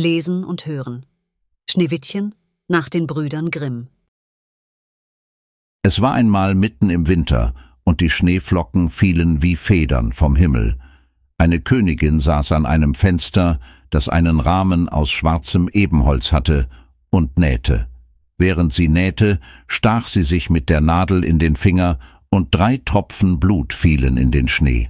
Lesen und Hören. Schneewittchen nach den Brüdern Grimm. Es war einmal mitten im Winter, und die Schneeflocken fielen wie Federn vom Himmel. Eine Königin saß an einem Fenster, das einen Rahmen aus schwarzem Ebenholz hatte, und nähte. Während sie nähte, stach sie sich mit der Nadel in den Finger, und drei Tropfen Blut fielen in den Schnee.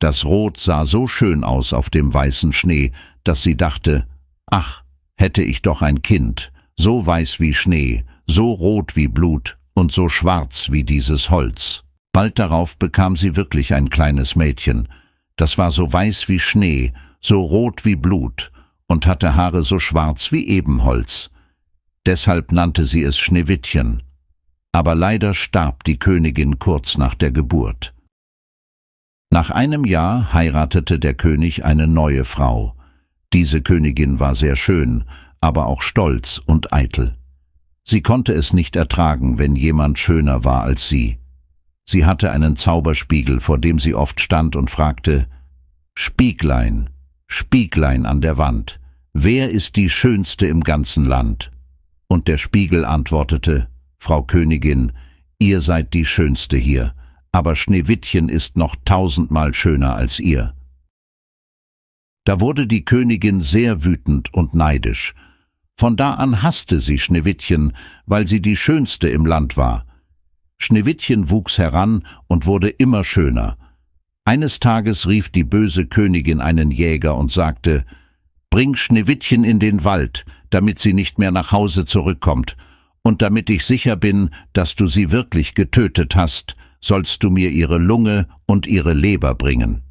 Das Rot sah so schön aus auf dem weißen Schnee, dass sie dachte, Ach, hätte ich doch ein Kind, so weiß wie Schnee, so rot wie Blut und so schwarz wie dieses Holz. Bald darauf bekam sie wirklich ein kleines Mädchen. Das war so weiß wie Schnee, so rot wie Blut und hatte Haare so schwarz wie Ebenholz. Deshalb nannte sie es Schneewittchen. Aber leider starb die Königin kurz nach der Geburt. Nach einem Jahr heiratete der König eine neue Frau. Diese Königin war sehr schön, aber auch stolz und eitel. Sie konnte es nicht ertragen, wenn jemand schöner war als sie. Sie hatte einen Zauberspiegel, vor dem sie oft stand und fragte, Spieglein, Spieglein an der Wand, wer ist die Schönste im ganzen Land? Und der Spiegel antwortete, Frau Königin, ihr seid die Schönste hier, aber Schneewittchen ist noch tausendmal schöner als ihr. Da wurde die Königin sehr wütend und neidisch. Von da an hasste sie Schneewittchen, weil sie die Schönste im Land war. Schneewittchen wuchs heran und wurde immer schöner. Eines Tages rief die böse Königin einen Jäger und sagte, Bring Schneewittchen in den Wald, damit sie nicht mehr nach Hause zurückkommt, und damit ich sicher bin, dass du sie wirklich getötet hast, sollst du mir ihre Lunge und ihre Leber bringen.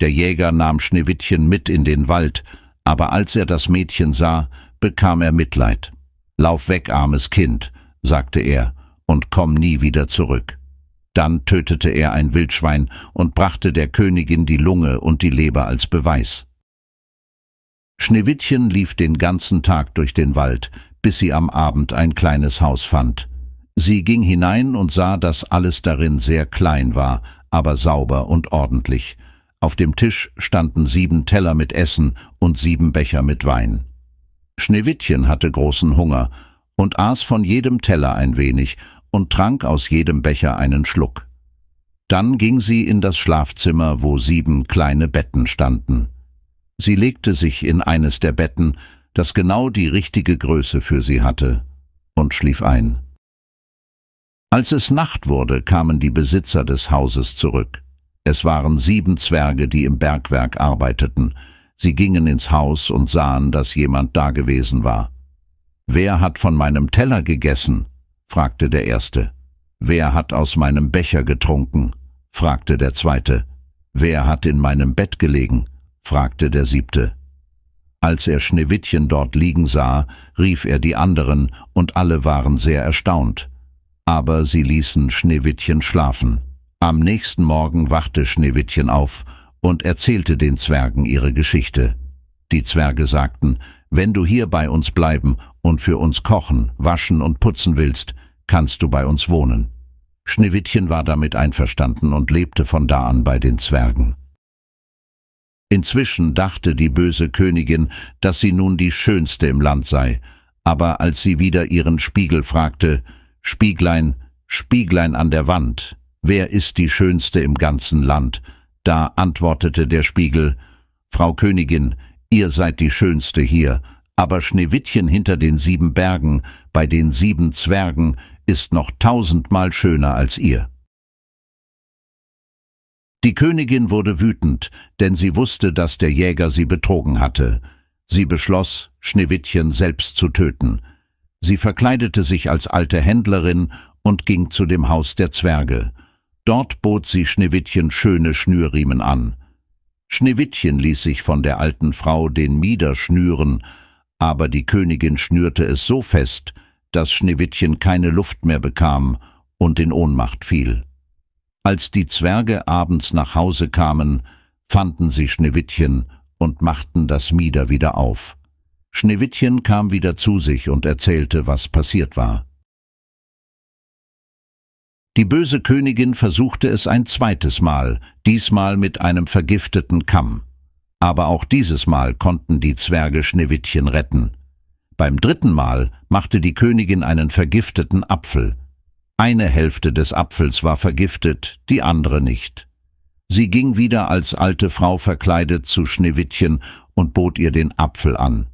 Der Jäger nahm Schneewittchen mit in den Wald, aber als er das Mädchen sah, bekam er Mitleid. Lauf weg, armes Kind, sagte er, und komm nie wieder zurück. Dann tötete er ein Wildschwein und brachte der Königin die Lunge und die Leber als Beweis. Schneewittchen lief den ganzen Tag durch den Wald, bis sie am Abend ein kleines Haus fand. Sie ging hinein und sah, dass alles darin sehr klein war, aber sauber und ordentlich. Auf dem Tisch standen sieben Teller mit Essen und sieben Becher mit Wein. Schneewittchen hatte großen Hunger und aß von jedem Teller ein wenig und trank aus jedem Becher einen Schluck. Dann ging sie in das Schlafzimmer, wo sieben kleine Betten standen. Sie legte sich in eines der Betten, das genau die richtige Größe für sie hatte, und schlief ein. Als es Nacht wurde, kamen die Besitzer des Hauses zurück. Es waren sieben Zwerge, die im Bergwerk arbeiteten. Sie gingen ins Haus und sahen, dass jemand da gewesen war. »Wer hat von meinem Teller gegessen?« fragte der Erste. »Wer hat aus meinem Becher getrunken?« fragte der Zweite. »Wer hat in meinem Bett gelegen?« fragte der Siebte. Als er Schneewittchen dort liegen sah, rief er die anderen, und alle waren sehr erstaunt. Aber sie ließen Schneewittchen schlafen. Am nächsten Morgen wachte Schneewittchen auf und erzählte den Zwergen ihre Geschichte. Die Zwerge sagten, wenn du hier bei uns bleiben und für uns kochen, waschen und putzen willst, kannst du bei uns wohnen. Schneewittchen war damit einverstanden und lebte von da an bei den Zwergen. Inzwischen dachte die böse Königin, dass sie nun die Schönste im Land sei, aber als sie wieder ihren Spiegel fragte, Spieglein, Spieglein an der Wand, Wer ist die Schönste im ganzen Land? Da antwortete der Spiegel, Frau Königin, ihr seid die Schönste hier, aber Schneewittchen hinter den sieben Bergen, bei den sieben Zwergen, ist noch tausendmal schöner als ihr. Die Königin wurde wütend, denn sie wusste, dass der Jäger sie betrogen hatte. Sie beschloss, Schneewittchen selbst zu töten. Sie verkleidete sich als alte Händlerin und ging zu dem Haus der Zwerge. Dort bot sie Schneewittchen schöne Schnürriemen an. Schneewittchen ließ sich von der alten Frau den Mieder schnüren, aber die Königin schnürte es so fest, dass Schneewittchen keine Luft mehr bekam und in Ohnmacht fiel. Als die Zwerge abends nach Hause kamen, fanden sie Schneewittchen und machten das Mieder wieder auf. Schneewittchen kam wieder zu sich und erzählte, was passiert war. Die böse Königin versuchte es ein zweites Mal, diesmal mit einem vergifteten Kamm. Aber auch dieses Mal konnten die Zwerge Schneewittchen retten. Beim dritten Mal machte die Königin einen vergifteten Apfel. Eine Hälfte des Apfels war vergiftet, die andere nicht. Sie ging wieder als alte Frau verkleidet zu Schneewittchen und bot ihr den Apfel an.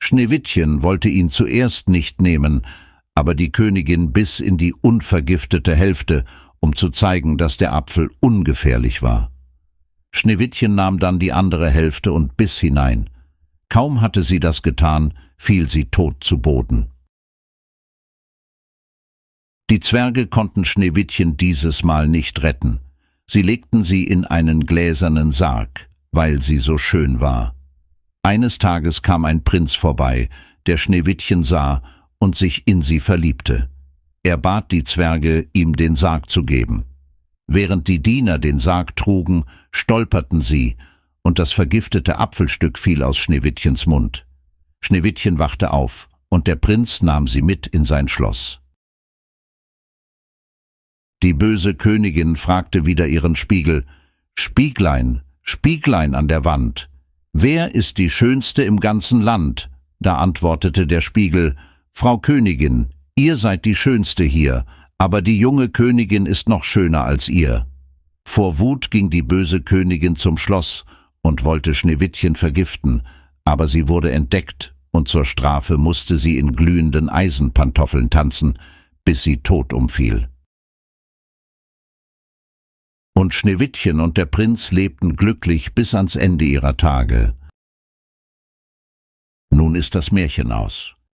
Schneewittchen wollte ihn zuerst nicht nehmen, aber die Königin bis in die unvergiftete Hälfte, um zu zeigen, dass der Apfel ungefährlich war. Schneewittchen nahm dann die andere Hälfte und biss hinein. Kaum hatte sie das getan, fiel sie tot zu Boden. Die Zwerge konnten Schneewittchen dieses Mal nicht retten. Sie legten sie in einen gläsernen Sarg, weil sie so schön war. Eines Tages kam ein Prinz vorbei, der Schneewittchen sah und sich in sie verliebte. Er bat die Zwerge, ihm den Sarg zu geben. Während die Diener den Sarg trugen, stolperten sie, und das vergiftete Apfelstück fiel aus Schneewittchens Mund. Schneewittchen wachte auf, und der Prinz nahm sie mit in sein Schloss. Die böse Königin fragte wieder ihren Spiegel, Spieglein, Spieglein an der Wand, wer ist die schönste im ganzen Land? Da antwortete der Spiegel, Frau Königin, ihr seid die Schönste hier, aber die junge Königin ist noch schöner als ihr. Vor Wut ging die böse Königin zum Schloss und wollte Schneewittchen vergiften, aber sie wurde entdeckt und zur Strafe musste sie in glühenden Eisenpantoffeln tanzen, bis sie tot umfiel. Und Schneewittchen und der Prinz lebten glücklich bis ans Ende ihrer Tage. Nun ist das Märchen aus.